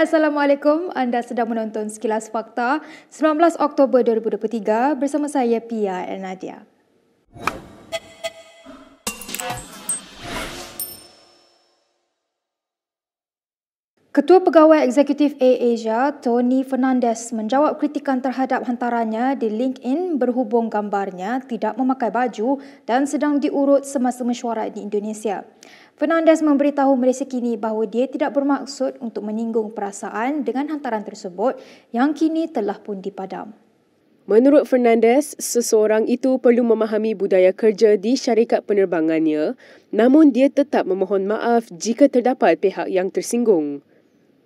Assalamualaikum. Anda sedang menonton Sekilas Fakta 19 Oktober 2023 bersama saya Pia Elnadia. Nadia. Ketua Pegawai Eksekutif Air Asia, Tony Fernandez menjawab kritikan terhadap hantarannya di LinkedIn berhubung gambarnya tidak memakai baju dan sedang diurut semasa mesyuarat di Indonesia. Fernandez memberitahu Malaysia kini bahawa dia tidak bermaksud untuk menyinggung perasaan dengan hantaran tersebut yang kini telah pun dipadam. Menurut Fernandez, seseorang itu perlu memahami budaya kerja di syarikat penerbangannya, namun dia tetap memohon maaf jika terdapat pihak yang tersinggung.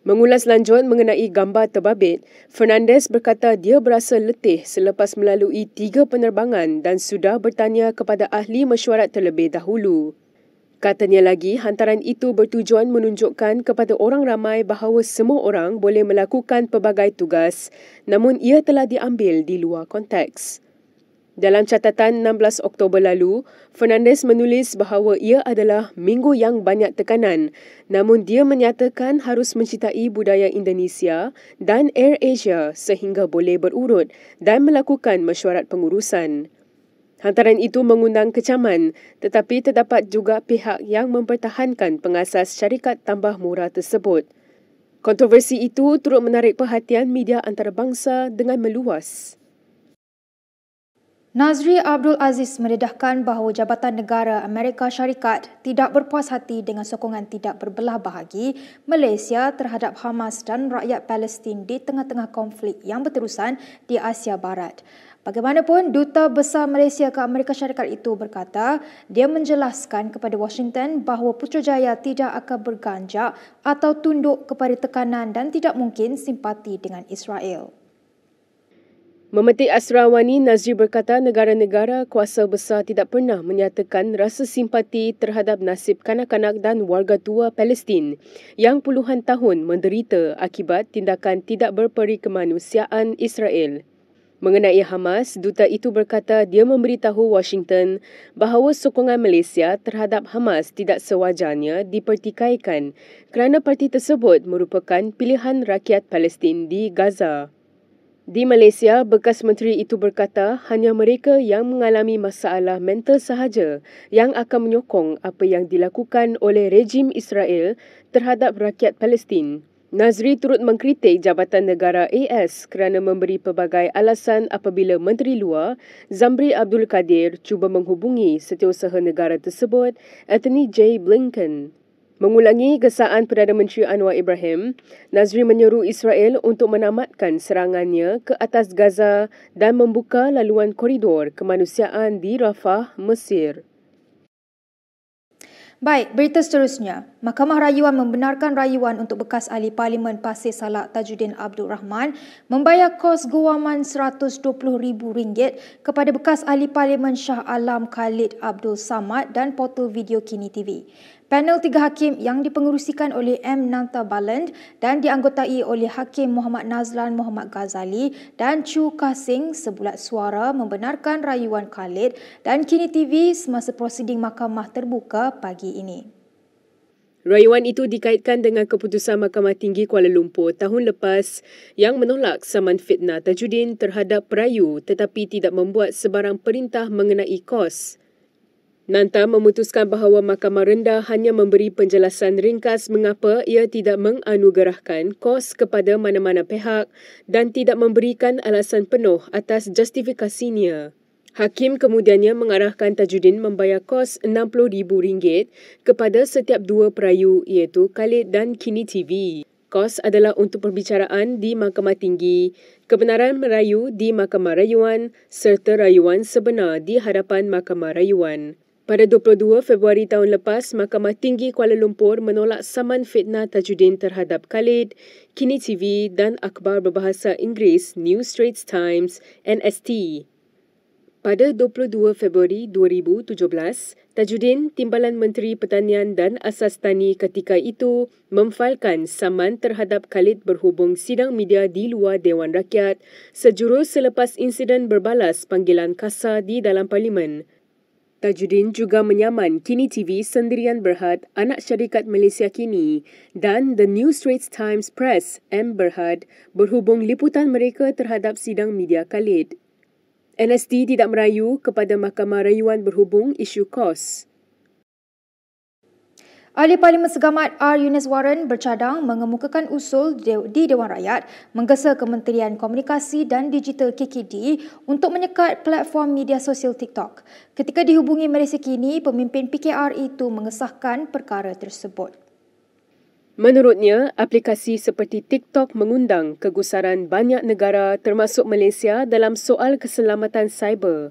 Mengulas lanjut mengenai gambar terbabit, Fernandez berkata dia berasa letih selepas melalui tiga penerbangan dan sudah bertanya kepada ahli mesyuarat terlebih dahulu. Katanya lagi, hantaran itu bertujuan menunjukkan kepada orang ramai bahawa semua orang boleh melakukan pelbagai tugas namun ia telah diambil di luar konteks. Dalam catatan 16 Oktober lalu, Fernandez menulis bahawa ia adalah minggu yang banyak tekanan, namun dia menyatakan harus mencintai budaya Indonesia dan Air Asia sehingga boleh berurut dan melakukan mesyuarat pengurusan. Hantaran itu mengundang kecaman, tetapi terdapat juga pihak yang mempertahankan pengasas syarikat tambah murah tersebut. Kontroversi itu turut menarik perhatian media antarabangsa dengan meluas. Nazri Abdul Aziz meredahkan bahawa Jabatan Negara Amerika Syarikat tidak berpuas hati dengan sokongan tidak berbelah bahagi Malaysia terhadap Hamas dan rakyat Palestin di tengah-tengah konflik yang berterusan di Asia Barat. Bagaimanapun, Duta Besar Malaysia ke Amerika Syarikat itu berkata, dia menjelaskan kepada Washington bahawa Putrajaya tidak akan berganjak atau tunduk kepada tekanan dan tidak mungkin simpati dengan Israel. Memetik Asrawani, Nazri berkata negara-negara kuasa besar tidak pernah menyatakan rasa simpati terhadap nasib kanak-kanak dan warga tua Palestin yang puluhan tahun menderita akibat tindakan tidak berperi kemanusiaan Israel. Mengenai Hamas, duta itu berkata dia memberitahu Washington bahawa sokongan Malaysia terhadap Hamas tidak sewajarnya dipertikaikan kerana parti tersebut merupakan pilihan rakyat Palestin di Gaza. Di Malaysia, bekas menteri itu berkata hanya mereka yang mengalami masalah mental sahaja yang akan menyokong apa yang dilakukan oleh rejim Israel terhadap rakyat Palestin. Nazri turut mengkritik Jabatan Negara AS kerana memberi pelbagai alasan apabila Menteri Luar Zamri Abdul Kadir cuba menghubungi setiausaha negara tersebut, Anthony J. Blinken. Mengulangi gesaan Perdana Menteri Anwar Ibrahim, Nazri menyeru Israel untuk menamatkan serangannya ke atas Gaza dan membuka laluan koridor kemanusiaan di Rafah, Mesir. Baik, berita seterusnya. Mahkamah Rayuan membenarkan rayuan untuk bekas ahli parlimen Pasir Salak Tajuddin Abdul Rahman membayar kos guaman RM120,000 kepada bekas ahli parlimen Shah Alam Khalid Abdul Samad dan portal video Kini TV. Panel tiga hakim yang dipengerusikan oleh M. Nanta Baland dan dianggotai oleh Hakim Muhammad Nazlan Muhammad Ghazali dan Chu Kasing sebulat suara membenarkan rayuan Khalid dan Kini TV semasa prosiding mahkamah terbuka pagi ini. Rayuan itu dikaitkan dengan keputusan Mahkamah Tinggi Kuala Lumpur tahun lepas yang menolak saman fitnah Tajuddin terhadap perayu tetapi tidak membuat sebarang perintah mengenai kos. Nanta memutuskan bahawa Mahkamah Rendah hanya memberi penjelasan ringkas mengapa ia tidak menganugerahkan kos kepada mana-mana pihak dan tidak memberikan alasan penuh atas justifikasinya. Hakim kemudiannya mengarahkan Tajuddin membayar kos RM60,000 kepada setiap dua perayu iaitu Khalid dan Kini TV. Kos adalah untuk perbicaraan di Mahkamah Tinggi, kebenaran merayu di Mahkamah Rayuan serta rayuan sebenar di hadapan Mahkamah Rayuan. Pada 22 Februari tahun lepas, Mahkamah Tinggi Kuala Lumpur menolak saman fitnah Tajuddin terhadap Khalid, Kini TV dan akhbar berbahasa Inggeris New Straits Times NST. Pada 22 Februari 2017, Tajuddin, Timbalan Menteri Pertanian dan Asas Tani ketika itu, memfailkan saman terhadap Khalid berhubung sidang media di luar Dewan Rakyat sejurus selepas insiden berbalas panggilan kasar di dalam Parlimen. Tajuddin juga menyaman Kini TV Sendirian Berhad Anak Syarikat Malaysia Kini dan The New Straits Times Press M Berhad berhubung liputan mereka terhadap sidang media Khalid. NSD tidak merayu kepada Mahkamah Rayuan berhubung isu kos. Ahli Parlimen Segamat R. Eunice Warren bercadang mengemukakan usul di Dewan Rakyat menggesa Kementerian Komunikasi dan Digital KKD untuk menyekat platform media sosial TikTok. Ketika dihubungi Malaysia Kini, pemimpin PKR itu mengesahkan perkara tersebut. Menurutnya, aplikasi seperti TikTok mengundang kegusaran banyak negara termasuk Malaysia dalam soal keselamatan cyber.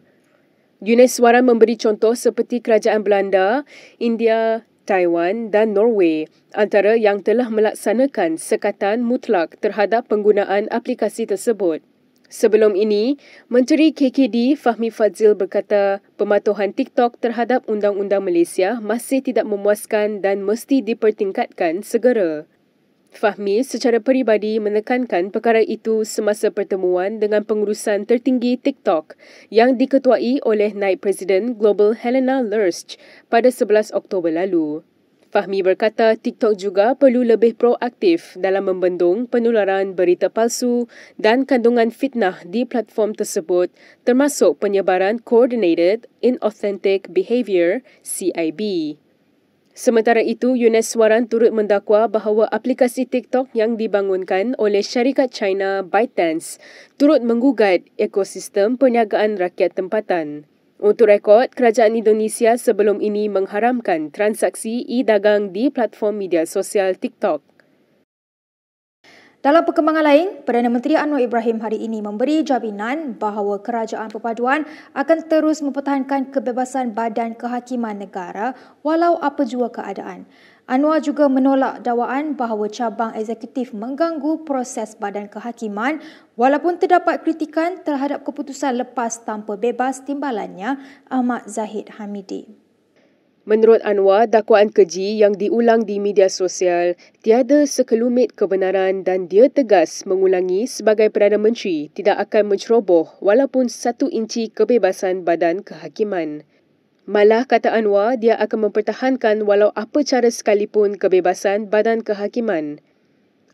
Yunus Warren memberi contoh seperti kerajaan Belanda, India, Taiwan dan Norway antara yang telah melaksanakan sekatan mutlak terhadap penggunaan aplikasi tersebut. Sebelum ini, Menteri KKD Fahmi Fazil berkata pematuhan TikTok terhadap undang-undang Malaysia masih tidak memuaskan dan mesti dipertingkatkan segera. Fahmi secara peribadi menekankan perkara itu semasa pertemuan dengan pengurusan tertinggi TikTok yang diketuai oleh Naib Presiden Global Helena Lurch pada 11 Oktober lalu. Fahmi berkata TikTok juga perlu lebih proaktif dalam membendung penularan berita palsu dan kandungan fitnah di platform tersebut termasuk penyebaran Coordinated Inauthentic behaviour CIB. Sementara itu, Yunus Waran turut mendakwa bahawa aplikasi TikTok yang dibangunkan oleh syarikat China ByteDance turut menggugat ekosistem perniagaan rakyat tempatan. Untuk rekod, kerajaan Indonesia sebelum ini mengharamkan transaksi e-dagang di platform media sosial TikTok. Dalam perkembangan lain, Perdana Menteri Anwar Ibrahim hari ini memberi jaminan bahawa kerajaan perpaduan akan terus mempertahankan kebebasan badan kehakiman negara walau apa jua keadaan. Anwar juga menolak dakwaan bahawa cabang eksekutif mengganggu proses badan kehakiman walaupun terdapat kritikan terhadap keputusan lepas tanpa bebas timbalannya Ahmad Zahid Hamidi. Menurut Anwar, dakwaan keji yang diulang di media sosial tiada sekelumit kebenaran dan dia tegas mengulangi sebagai Perdana Menteri tidak akan menceroboh walaupun satu inci kebebasan badan kehakiman. Malah kata Anwar, dia akan mempertahankan walau apa cara sekalipun kebebasan badan kehakiman.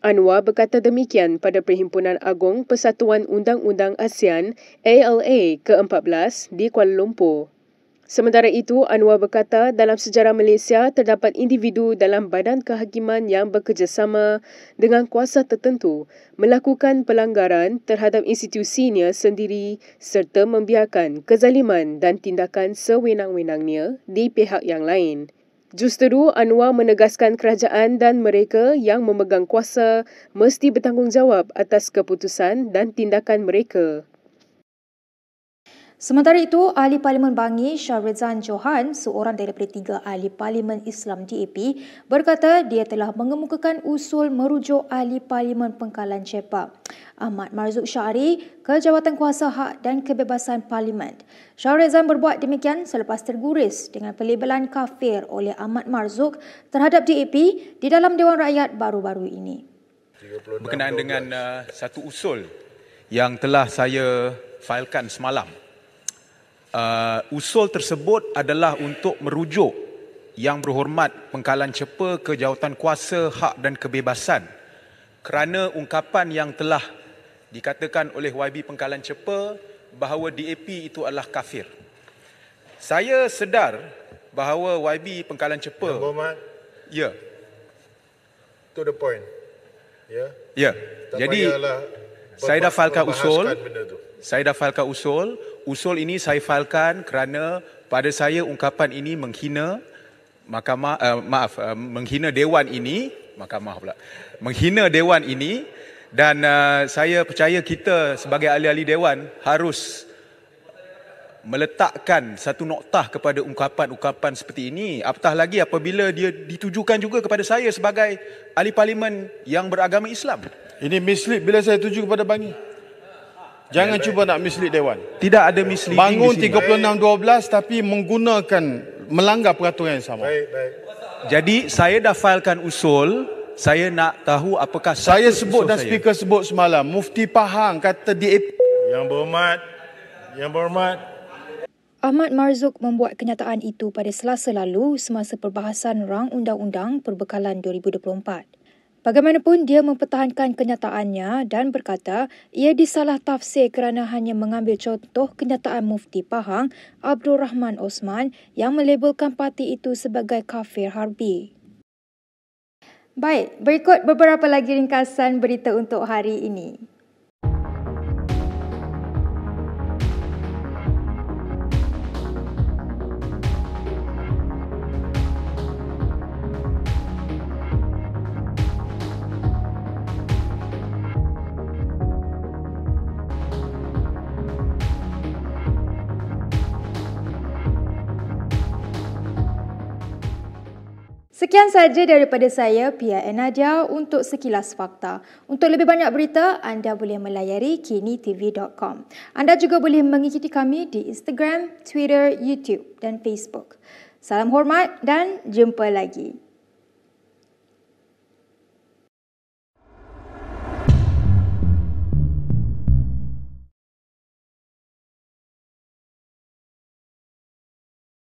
Anwar berkata demikian pada Perhimpunan Agong Persatuan Undang-Undang ASEAN ALA ke-14 di Kuala Lumpur. Sementara itu, Anwar berkata dalam sejarah Malaysia terdapat individu dalam badan kehakiman yang bekerjasama dengan kuasa tertentu melakukan pelanggaran terhadap institusinya sendiri serta membiarkan kezaliman dan tindakan sewenang-wenangnya di pihak yang lain. Justeru Anwar menegaskan kerajaan dan mereka yang memegang kuasa mesti bertanggungjawab atas keputusan dan tindakan mereka. Sementara itu, Ahli Parlimen Bangi Syarizan Johan, seorang daripada tiga Ahli Parlimen Islam DAP, berkata dia telah mengemukakan usul merujuk Ahli Parlimen Pengkalan Cepak. Ahmad Marzuk Syari ke Jawatan Kuasa Hak dan Kebebasan Parlimen. Syarizan berbuat demikian selepas terguris dengan pelabelan kafir oleh Ahmad Marzuk terhadap DAP di dalam Dewan Rakyat baru-baru ini. Berkenaan dengan uh, satu usul yang telah saya failkan semalam uh, usul tersebut adalah untuk merujuk yang berhormat pengkalan cepa ke jawatan kuasa hak dan kebebasan kerana ungkapan yang telah dikatakan oleh YB pengkalan cepa bahawa DAP itu adalah kafir. Saya sedar bahawa YB pengkalan cepa. Yang berhormat. Ya. To the point. Ya. Ya. Tak Jadi saya dah falka usul. Saya dah falka usul usul ini saya failkan kerana pada saya ungkapan ini menghina mahkamah uh, maaf uh, menghina dewan ini mahkamah pula menghina dewan ini dan uh, saya percaya kita sebagai ahli-ahli dewan harus meletakkan satu noktah kepada ungkapan-ungkapan seperti ini apatah lagi apabila dia ditujukan juga kepada saya sebagai ahli parlimen yang beragama Islam ini mislead bila saya tuju kepada bangi Jangan cuba nak mislead Dewan. Tidak ada mislead. Bangun 36.12 tapi menggunakan, melanggar peraturan yang sama. Baik, baik. Jadi saya dah failkan usul, saya nak tahu apakah... Saya sebut dan speaker saya. sebut semalam, Mufti Pahang kata di... Yang berhormat, yang berhormat. Ahmad Marzuk membuat kenyataan itu pada selasa lalu semasa perbahasan rang undang-undang perbekalan 2024. Bagaimanapun, dia mempertahankan kenyataannya dan berkata ia disalah tafsir kerana hanya mengambil contoh kenyataan Mufti Pahang Abdul Rahman Osman yang melabelkan parti itu sebagai kafir harbi. Baik, berikut beberapa lagi ringkasan berita untuk hari ini. Sekian sahaja daripada saya, Pia Enadia untuk sekilas fakta. Untuk lebih banyak berita, anda boleh melayari kinitv.com. Anda juga boleh mengikuti kami di Instagram, Twitter, YouTube dan Facebook. Salam hormat dan jumpa lagi.